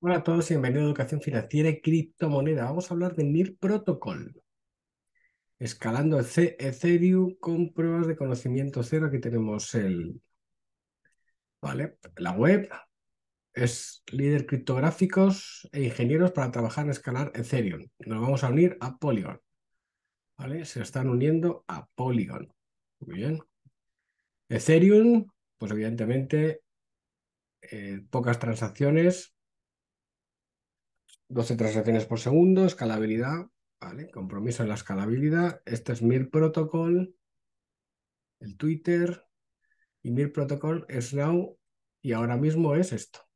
Hola a todos y bienvenidos a Educación Financiera y Criptomoneda. Vamos a hablar de Mir Protocol. Escalando Ethereum con pruebas de conocimiento cero. Aquí tenemos el. Vale, la web. Es líder criptográficos e ingenieros para trabajar en escalar Ethereum. Nos vamos a unir a Polygon. ¿Vale? Se están uniendo a Polygon. Muy bien. Ethereum, pues evidentemente, eh, pocas transacciones, 12 transacciones por segundo, escalabilidad, ¿vale? Compromiso en la escalabilidad. Este es Mir Protocol, el Twitter. Y Mir Protocol es now y ahora mismo es esto.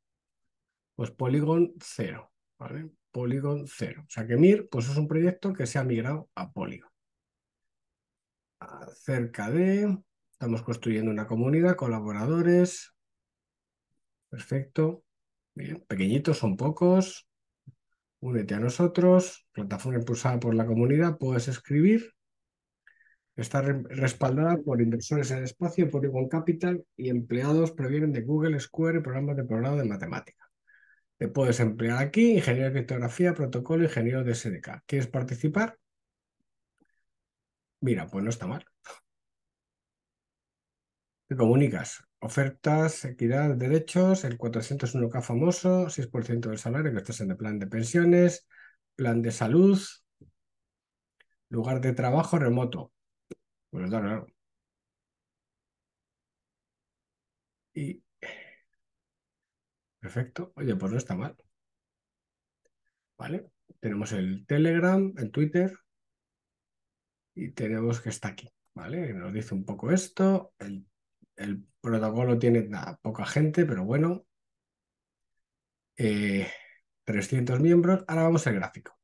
Pues Polygon 0, ¿vale? Polygon 0. O sea que Mir, pues es un proyecto que se ha migrado a Polygon. Acerca de, estamos construyendo una comunidad, colaboradores. Perfecto. Bien, pequeñitos son pocos. Únete a nosotros, plataforma impulsada por la comunidad, puedes escribir. Está respaldada por inversores en espacio por igual Capital y empleados provienen de Google, Square y programas de programa de matemática. Te puedes emplear aquí, ingeniero de criptografía, protocolo, ingeniero de SDK. ¿Quieres participar? Mira, pues no está mal. Te comunicas Ofertas, equidad, derechos, el 401k famoso, 6% del salario, que estás en el plan de pensiones, plan de salud, lugar de trabajo remoto. Pues y... Perfecto. Oye, pues no está mal. ¿Vale? Tenemos el Telegram, el Twitter y tenemos que está aquí. ¿Vale? Nos dice un poco esto, el el protocolo tiene poca gente, pero bueno. 300 eh, miembros. Ahora vamos al gráfico.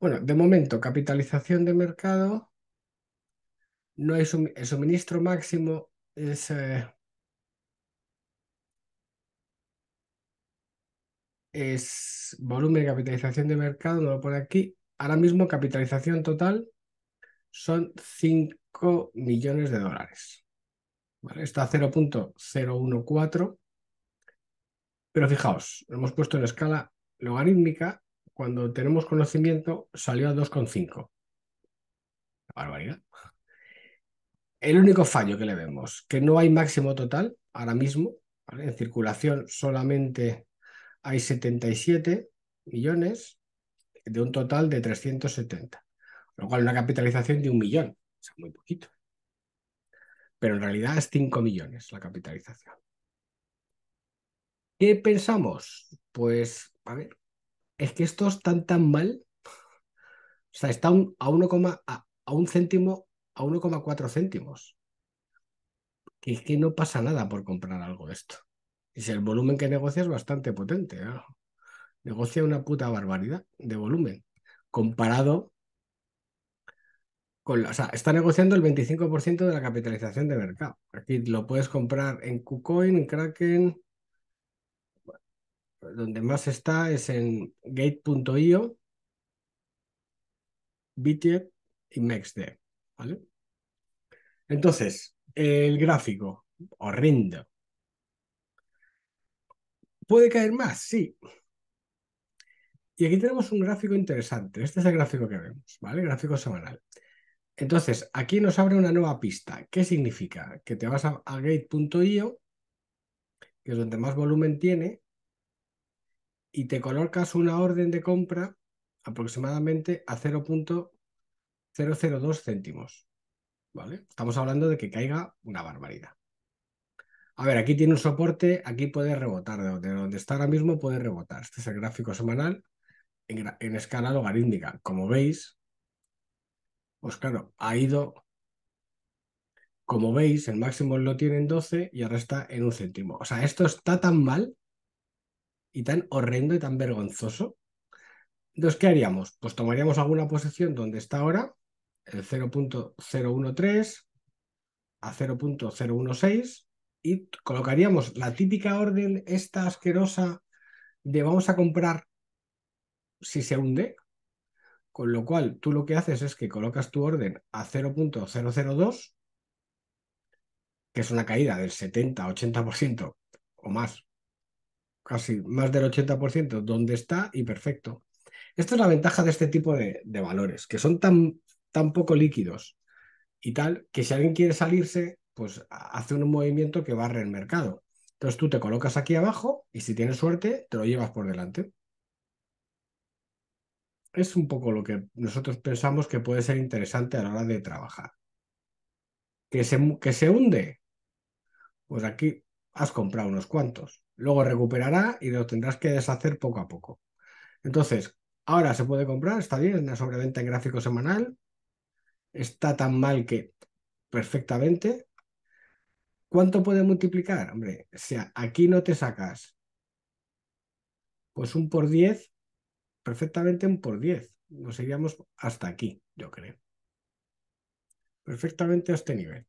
Bueno, de momento, capitalización de mercado. No hay el suministro máximo es eh, es volumen de capitalización de mercado, no lo pone aquí. Ahora mismo capitalización total son 5 millones de dólares. Está Está 0.014, pero fijaos, lo hemos puesto en escala logarítmica, cuando tenemos conocimiento salió a 2,5. Barbaridad. El único fallo que le vemos, que no hay máximo total ahora mismo, en circulación solamente hay 77 millones de un total de 370, lo cual una capitalización de un millón, o sea, muy poquito pero en realidad es 5 millones la capitalización. ¿Qué pensamos? Pues, a ver, es que esto están tan mal. O sea, está a, 1, a, un céntimo, a 1,4 céntimos. Que es que no pasa nada por comprar algo de esto. Y si el volumen que negocia es bastante potente, negocia una puta barbaridad de volumen comparado o sea, está negociando el 25% de la capitalización de mercado. Aquí lo puedes comprar en KuCoin, en Kraken. donde más está es en gate.io, BitGet y MEXD. ¿vale? Entonces, el gráfico, horrendo. ¿Puede caer más? Sí. Y aquí tenemos un gráfico interesante. Este es el gráfico que vemos, ¿vale? El gráfico semanal. Entonces, aquí nos abre una nueva pista. ¿Qué significa? Que te vas a, gate.io, que es donde más volumen tiene, y te colocas una orden de compra aproximadamente a 0.002 céntimos. ¿Vale? Estamos hablando de que caiga una barbaridad. A ver, aquí tiene un soporte, aquí puede rebotar, de donde, está ahora mismo puede rebotar. Este es el gráfico semanal en escala logarítmica. Como veis, pues claro, ha ido, como veis, el máximo lo tiene en 12 y ahora está en un céntimo. O sea, esto está tan mal y tan horrendo y tan vergonzoso. Entonces, ¿qué haríamos? Pues tomaríamos alguna posición donde está ahora, el 0.013 a 0.016 y colocaríamos la típica orden esta asquerosa de vamos a comprar si se hunde, con lo cual, tú lo que haces es que colocas tu orden a 0.002, que es una caída del 70-80% o más, casi más del 80%, donde está y perfecto. Esta es la ventaja de este tipo de, de valores, que son tan, tan poco líquidos y tal, que si alguien quiere salirse, pues hace un movimiento que barre el mercado. Entonces tú te colocas aquí abajo y si tienes suerte, te lo llevas por delante es un poco lo que nosotros pensamos que puede ser interesante a la hora de trabajar. ¿Que se, que se hunde? Pues aquí has comprado unos cuantos. Luego recuperará y lo tendrás que deshacer poco a poco. Entonces, ahora se puede comprar, está bien, una sobreventa en gráfico semanal. Está tan mal que perfectamente. ¿Cuánto puede multiplicar? Hombre, o sea, aquí no te sacas pues un por diez perfectamente un por 10. Nos iríamos hasta aquí, yo creo. Perfectamente a este nivel.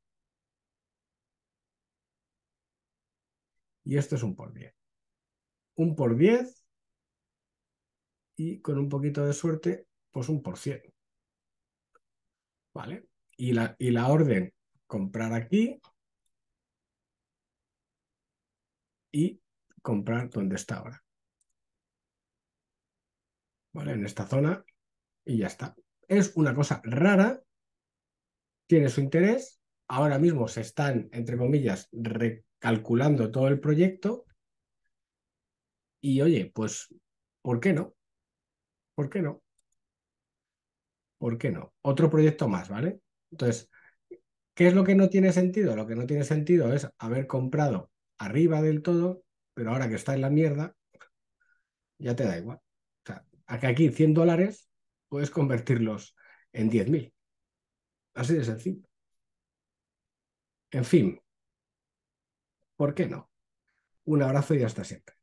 Y esto es un por 10. Un por 10 y con un poquito de suerte, pues un por 100. ¿Vale? Y la, y la orden, comprar aquí y comprar donde está ahora. ¿vale? En esta zona y ya está. Es una cosa rara, tiene su interés, ahora mismo se están, entre comillas, recalculando todo el proyecto y oye, pues, ¿por qué no? ¿Por qué no? ¿Por qué no? Otro proyecto más, ¿vale? Entonces, ¿qué es lo que no tiene sentido? Lo que no tiene sentido es haber comprado arriba del todo, pero ahora que está en la mierda, ya te da igual a que aquí 100 dólares puedes convertirlos en 10.000. Así de sencillo. En fin, ¿por qué no? Un abrazo y hasta siempre.